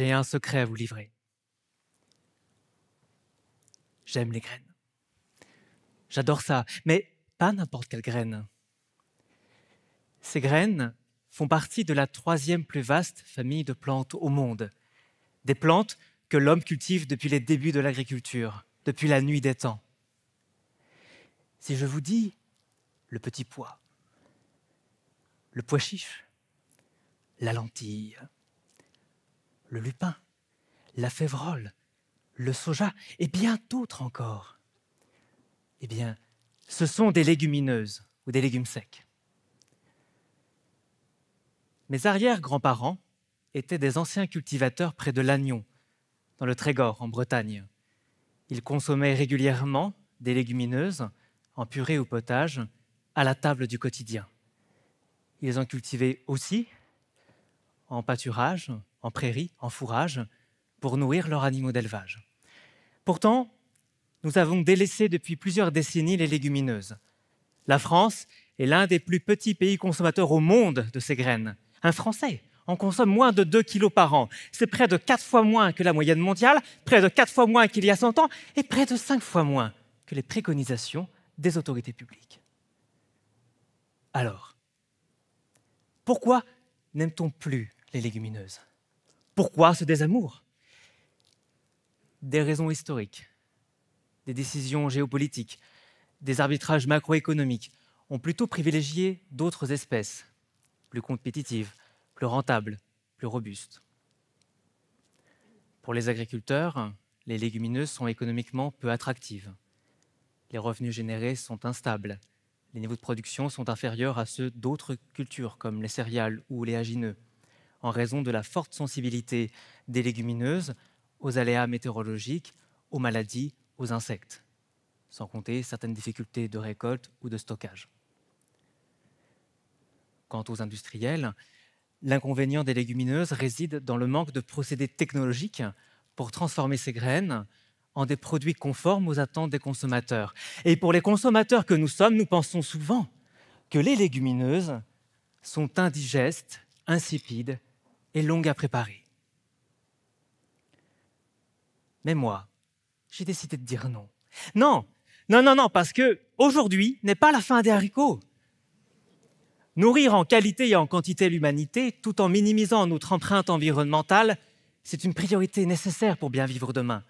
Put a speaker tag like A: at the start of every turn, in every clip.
A: J'ai un secret à vous livrer. J'aime les graines. J'adore ça, mais pas n'importe quelle graine. Ces graines font partie de la troisième plus vaste famille de plantes au monde, des plantes que l'homme cultive depuis les débuts de l'agriculture, depuis la nuit des temps. Si je vous dis le petit pois, le pois chiche, la lentille, le lupin, la févrole, le soja et bien d'autres encore. Eh bien, ce sont des légumineuses ou des légumes secs. Mes arrière-grands-parents étaient des anciens cultivateurs près de Lannion, dans le Trégor, en Bretagne. Ils consommaient régulièrement des légumineuses, en purée ou potage, à la table du quotidien. Ils en cultivaient aussi en pâturage, en prairie, en fourrage, pour nourrir leurs animaux d'élevage. Pourtant, nous avons délaissé depuis plusieurs décennies les légumineuses. La France est l'un des plus petits pays consommateurs au monde de ces graines. Un Français en consomme moins de 2 kg par an. C'est près de 4 fois moins que la moyenne mondiale, près de 4 fois moins qu'il y a 100 ans et près de 5 fois moins que les préconisations des autorités publiques. Alors, pourquoi n'aime-t-on plus les légumineuses pourquoi ce désamour Des raisons historiques, des décisions géopolitiques, des arbitrages macroéconomiques ont plutôt privilégié d'autres espèces, plus compétitives, plus rentables, plus robustes. Pour les agriculteurs, les légumineuses sont économiquement peu attractives. Les revenus générés sont instables. Les niveaux de production sont inférieurs à ceux d'autres cultures comme les céréales ou les agineux en raison de la forte sensibilité des légumineuses aux aléas météorologiques, aux maladies, aux insectes, sans compter certaines difficultés de récolte ou de stockage. Quant aux industriels, l'inconvénient des légumineuses réside dans le manque de procédés technologiques pour transformer ces graines en des produits conformes aux attentes des consommateurs. Et pour les consommateurs que nous sommes, nous pensons souvent que les légumineuses sont indigestes, insipides est longue à préparer. Mais moi, j'ai décidé de dire non. Non, non, non, non, parce que aujourd'hui n'est pas la fin des haricots. Nourrir en qualité et en quantité l'humanité, tout en minimisant notre empreinte environnementale, c'est une priorité nécessaire pour bien vivre demain.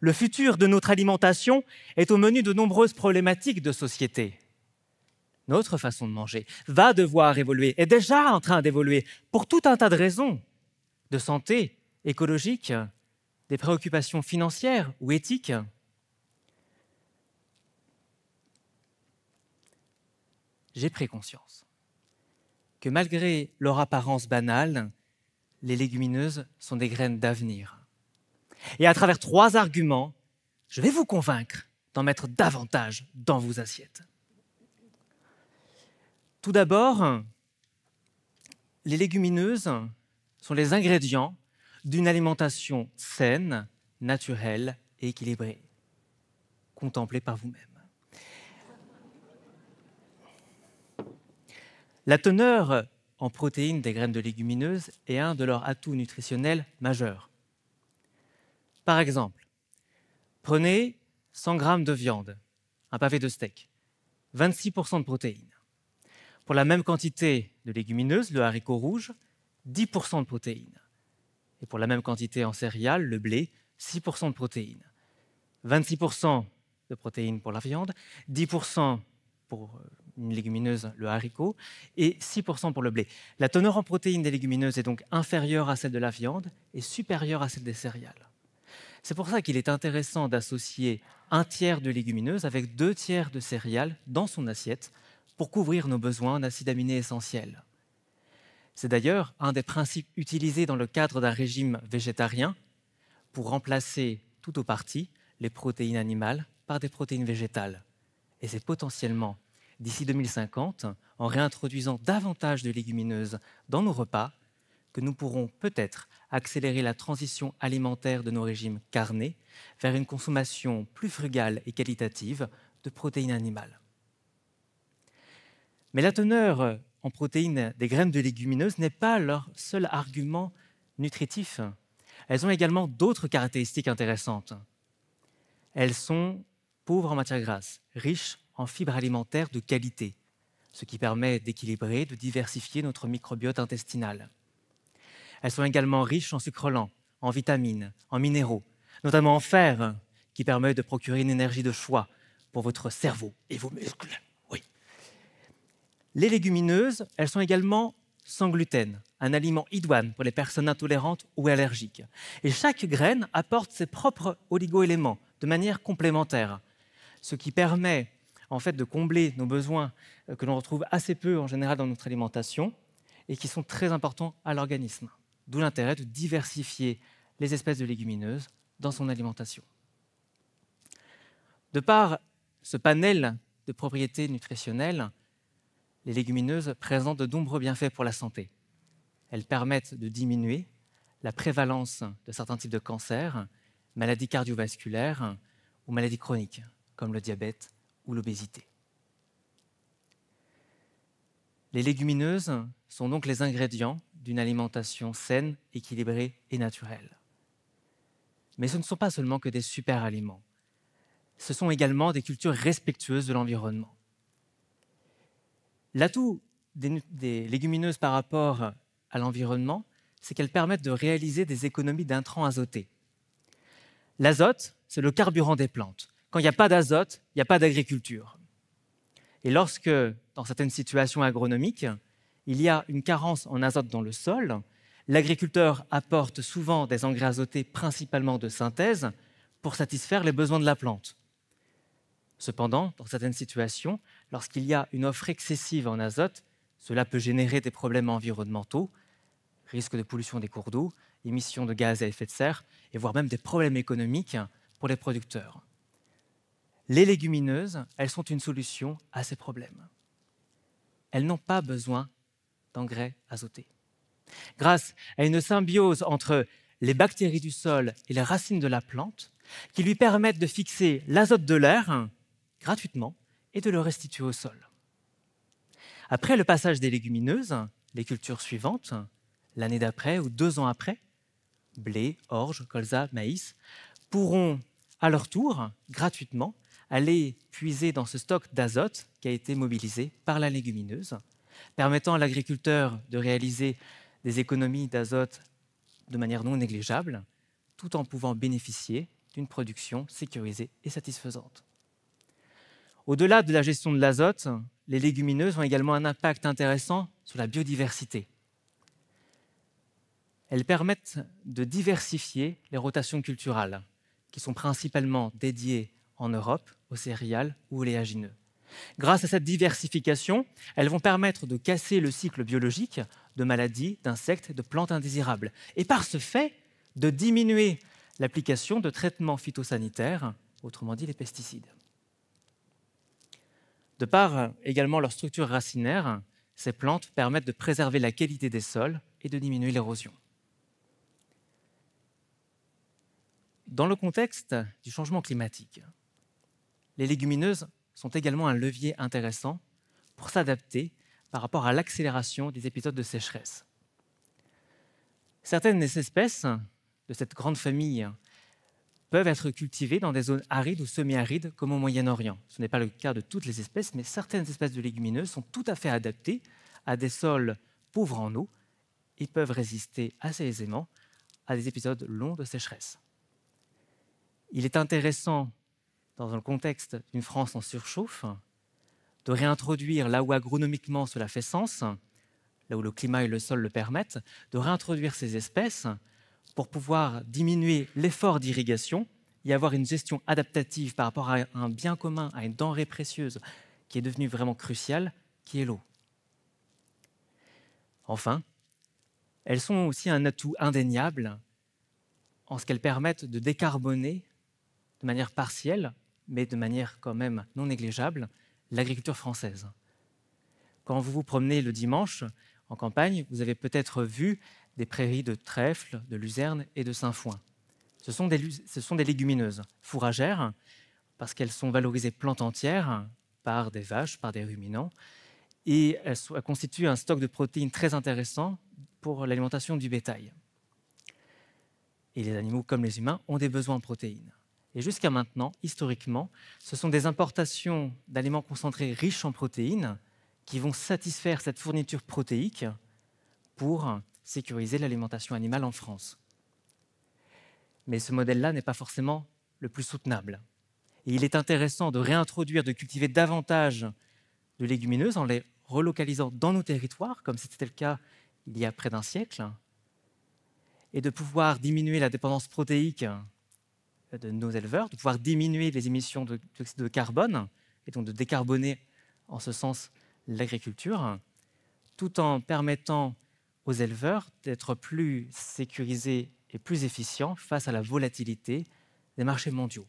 A: Le futur de notre alimentation est au menu de nombreuses problématiques de société notre façon de manger va devoir évoluer, est déjà en train d'évoluer, pour tout un tas de raisons, de santé, écologique, des préoccupations financières ou éthiques. J'ai pris conscience que malgré leur apparence banale, les légumineuses sont des graines d'avenir. Et à travers trois arguments, je vais vous convaincre d'en mettre davantage dans vos assiettes. Tout d'abord, les légumineuses sont les ingrédients d'une alimentation saine, naturelle et équilibrée. contemplée par vous-même. La teneur en protéines des graines de légumineuses est un de leurs atouts nutritionnels majeurs. Par exemple, prenez 100 g de viande, un pavé de steak, 26% de protéines pour la même quantité de légumineuse, le haricot rouge, 10% de protéines. Et pour la même quantité en céréales, le blé, 6% de protéines. 26% de protéines pour la viande, 10% pour euh, une légumineuse, le haricot, et 6% pour le blé. La teneur en protéines des légumineuses est donc inférieure à celle de la viande et supérieure à celle des céréales. C'est pour ça qu'il est intéressant d'associer un tiers de légumineuses avec deux tiers de céréales dans son assiette pour couvrir nos besoins en aminés essentiels. C'est d'ailleurs un des principes utilisés dans le cadre d'un régime végétarien pour remplacer tout au parti les protéines animales par des protéines végétales. Et c'est potentiellement, d'ici 2050, en réintroduisant davantage de légumineuses dans nos repas, que nous pourrons peut-être accélérer la transition alimentaire de nos régimes carnés vers une consommation plus frugale et qualitative de protéines animales. Mais la teneur euh, en protéines des graines de légumineuses n'est pas leur seul argument nutritif. Elles ont également d'autres caractéristiques intéressantes. Elles sont pauvres en matière grasse, riches en fibres alimentaires de qualité, ce qui permet d'équilibrer, de diversifier notre microbiote intestinal. Elles sont également riches en sucre lents, en vitamines, en minéraux, notamment en fer, qui permet de procurer une énergie de choix pour votre cerveau et vos muscles. Les légumineuses, elles sont également sans gluten, un aliment idoine pour les personnes intolérantes ou allergiques. Et chaque graine apporte ses propres oligoéléments de manière complémentaire, ce qui permet en fait de combler nos besoins euh, que l'on retrouve assez peu en général dans notre alimentation et qui sont très importants à l'organisme. D'où l'intérêt de diversifier les espèces de légumineuses dans son alimentation. De par ce panel de propriétés nutritionnelles, les légumineuses présentent de nombreux bienfaits pour la santé. Elles permettent de diminuer la prévalence de certains types de cancers, maladies cardiovasculaires ou maladies chroniques, comme le diabète ou l'obésité. Les légumineuses sont donc les ingrédients d'une alimentation saine, équilibrée et naturelle. Mais ce ne sont pas seulement que des super aliments. Ce sont également des cultures respectueuses de l'environnement. L'atout des, légumineuses par rapport à l'environnement, c'est qu'elles permettent de réaliser des économies d'intrants azotés. L'azote, c'est le carburant des plantes. Quand il n'y a pas d'azote, il n'y a pas d'agriculture. Et lorsque, dans certaines situations agronomiques, il y a une carence en azote dans le sol, l'agriculteur apporte souvent des engrais azotés, principalement de synthèse, pour satisfaire les besoins de la plante. Cependant, dans certaines situations, lorsqu'il y a une offre excessive en azote, cela peut générer des problèmes environnementaux, risque de pollution des cours d'eau, émissions de gaz à effet de serre, et voire même des problèmes économiques pour les producteurs. Les légumineuses, elles sont une solution à ces problèmes. Elles n'ont pas besoin d'engrais azotés. Grâce à une symbiose entre les bactéries du sol et les racines de la plante, qui lui permettent de fixer l'azote de l'air gratuitement et de le restituer au sol. Après le passage des légumineuses, les cultures suivantes, l'année d'après ou deux ans après, blé, orge, colza, maïs, pourront à leur tour, gratuitement, aller puiser dans ce stock d'azote qui a été mobilisé par la légumineuse, permettant à l'agriculteur de réaliser des économies d'azote de manière non négligeable, tout en pouvant bénéficier d'une production sécurisée et satisfaisante. Au-delà de la gestion de l'azote, les légumineuses ont également un impact intéressant sur la biodiversité. Elles permettent de diversifier les rotations culturales, qui sont principalement dédiées en Europe aux céréales ou aux légumineuses. Grâce à cette diversification, elles vont permettre de casser le cycle biologique de maladies, d'insectes, de plantes indésirables, et par ce fait, de diminuer l'application de traitements phytosanitaires, autrement dit les pesticides. De par euh, également leur structure racinaire, ces plantes permettent de préserver la qualité des sols et de diminuer l'érosion. Dans le contexte du changement climatique, les légumineuses sont également un levier intéressant pour s'adapter par rapport à l'accélération des épisodes de sécheresse. Certaines des espèces de cette grande famille peuvent être cultivées dans des zones arides ou semi-arides, comme au Moyen-Orient. Ce n'est pas le cas de toutes les espèces, mais certaines espèces de légumineuses sont tout à fait adaptées à des sols pauvres en eau et peuvent résister assez aisément à des épisodes longs de sécheresse. Il est intéressant, dans le contexte d'une France en surchauffe, de réintroduire là où agronomiquement cela fait sens, là où le climat et le sol le permettent, de réintroduire ces espèces pour pouvoir diminuer l'effort d'irrigation et avoir une gestion adaptative par rapport à un bien commun, à une denrée précieuse qui est devenue vraiment cruciale, qui est l'eau. Enfin, elles sont aussi un atout indéniable en ce qu'elles permettent de décarboner de manière partielle, mais de manière quand même non négligeable, l'agriculture française. Quand vous vous promenez le dimanche en campagne, vous avez peut-être vu des prairies de trèfle, de luzerne et de sainfoin. Ce sont des, ce sont des légumineuses fourragères parce qu'elles sont valorisées plantes entières par des vaches, par des ruminants, et elles constituent un stock de protéines très intéressant pour l'alimentation du bétail. Et les animaux, comme les humains, ont des besoins en protéines. Et jusqu'à maintenant, historiquement, ce sont des importations d'aliments concentrés riches en protéines qui vont satisfaire cette fourniture protéique pour sécuriser l'alimentation animale en France. Mais ce modèle-là n'est pas forcément le plus soutenable. Et il est intéressant de réintroduire, de cultiver davantage de légumineuses en les relocalisant dans nos territoires, comme c'était le cas il y a près d'un siècle, et de pouvoir diminuer la dépendance protéique de nos éleveurs, de pouvoir diminuer les émissions de de carbone, et donc de décarboner en ce sens l'agriculture, tout en permettant aux éleveurs d'être plus sécurisés et plus efficients face à la volatilité des marchés mondiaux.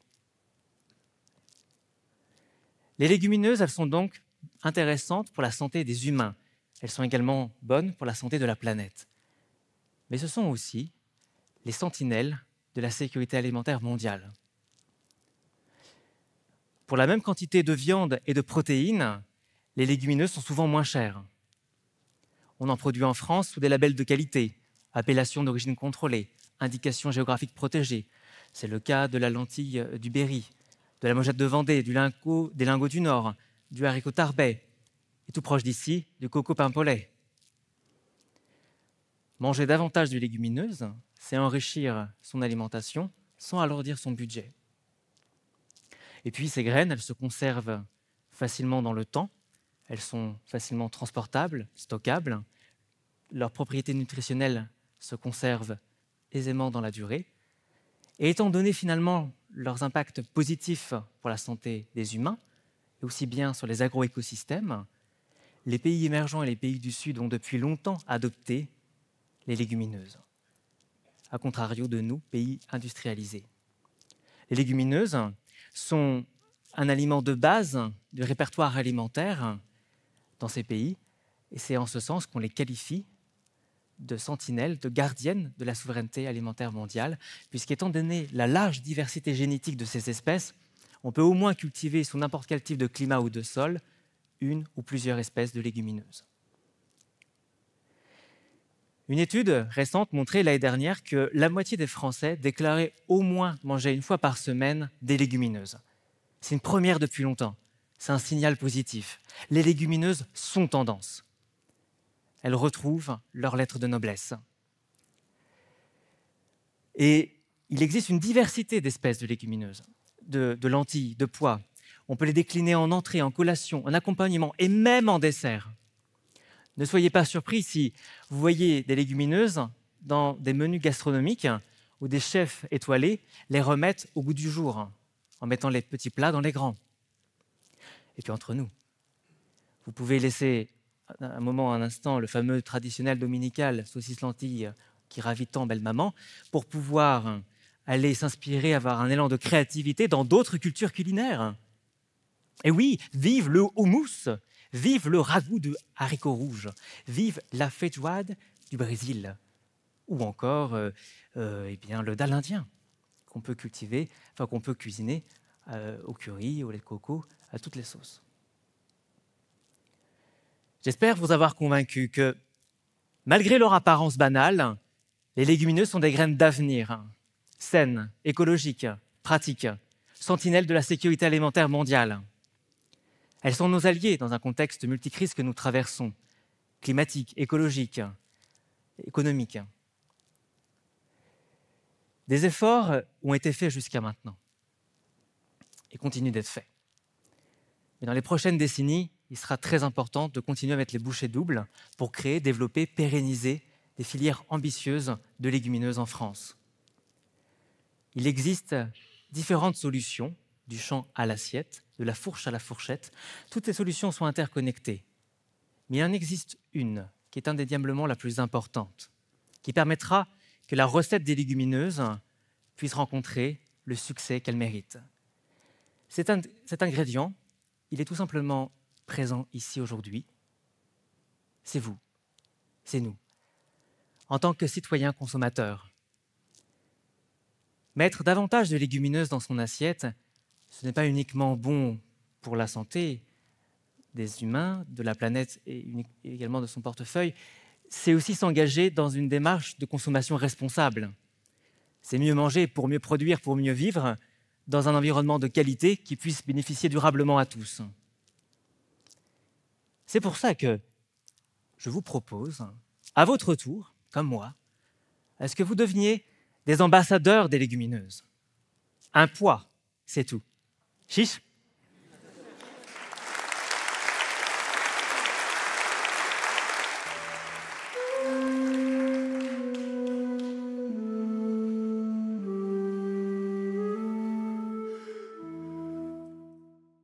A: Les légumineuses, elles sont donc intéressantes pour la santé des humains. Elles sont également bonnes pour la santé de la planète. Mais ce sont aussi les sentinelles de la sécurité alimentaire mondiale. Pour la même quantité de viande et de protéines, les légumineuses sont souvent moins chères. On en produit en France sous des labels de qualité, appellation d'origine contrôlée, indication géographique protégée. C'est le cas de la lentille euh, du Berry, de la mojette de Vendée, du des lingots du Nord, du haricot Tarbet, et tout proche d'ici, du coco pimpolais. Manger davantage de légumineuses, c'est enrichir son alimentation sans alourdir son budget. Et puis ces graines, elles se conservent facilement dans le temps, elles sont facilement transportables, stockables. Leurs propriétés nutritionnelles se conservent aisément dans la durée. Et étant donné finalement leurs impacts positifs pour la santé des humains, et aussi bien sur les agroécosystèmes, les pays émergents et les pays du Sud ont depuis longtemps adopté les légumineuses, à contrario de nous, pays industrialisés. Les légumineuses sont un aliment de base du répertoire alimentaire dans ces pays, et c'est en ce sens qu'on les qualifie de sentinelles, de gardiennes de la souveraineté alimentaire mondiale, puisqu'étant donné la large diversité génétique de ces espèces, on peut au moins cultiver sous n'importe quel type de climat ou de sol une ou plusieurs espèces de légumineuses. Une étude récente montrait l'année dernière que la moitié des Français déclaraient au moins manger une fois par semaine des légumineuses. C'est une première depuis longtemps. C'est un signal positif. Les légumineuses sont tendance. Elles retrouvent leur lettre de noblesse. Et il existe une diversité d'espèces de légumineuses, de, de lentilles, de pois. On peut les décliner en entrée, en collation, en accompagnement et même en dessert. Ne soyez pas surpris si vous voyez des légumineuses dans des menus gastronomiques où des chefs étoilés les remettent au goût du jour, en mettant les petits plats dans les grands. Entre nous. Vous pouvez laisser un moment, un instant, le fameux traditionnel dominical, saucisse lentille, qui ravit tant belle maman, pour pouvoir aller s'inspirer, avoir un élan de créativité dans d'autres cultures culinaires. Et oui, vive le houmous, vive le ragoût de haricots rouges, vive la feijoada du Brésil, ou encore euh, euh eh bien, le dal indien qu'on peut cultiver, enfin qu'on peut cuisiner euh, au curry, au lait de coco, à toutes les sauces. J'espère vous avoir convaincu que, malgré leur apparence banale, les légumineuses sont des graines d'avenir, hein, saines, écologiques, pratiques, sentinelles de la sécurité alimentaire mondiale. Elles sont nos alliées dans un contexte multicrise que nous traversons, climatique, écologique, économique. Des efforts ont été faits jusqu'à maintenant et continuent d'être faits. Mais dans les prochaines décennies, il sera très important de continuer à mettre les bouchées doubles pour créer, développer, pérenniser des filières ambitieuses de légumineuses en France. Il existe différentes solutions, du champ à l'assiette, de la fourche à la fourchette. Toutes ces solutions sont interconnectées. Mais il en existe une qui est indéniablement la plus importante, qui permettra que la recette des légumineuses puisse rencontrer le succès qu'elle mérite. cet ingrédient, il est tout simplement présent ici aujourd'hui. C'est vous, c'est nous, en tant que citoyen consommateurs. Mettre davantage de légumineuses dans son assiette, ce n'est pas uniquement bon pour la santé des humains, de la planète et également de son portefeuille, c'est aussi s'engager dans une démarche de consommation responsable. C'est mieux manger pour mieux produire, pour mieux vivre, dans un environnement de qualité qui puisse bénéficier durablement à tous. C'est pour ça que je vous propose, à votre tour, comme moi, à ce que vous deveniez des ambassadeurs des légumineuses. Un poids, c'est tout. Chiche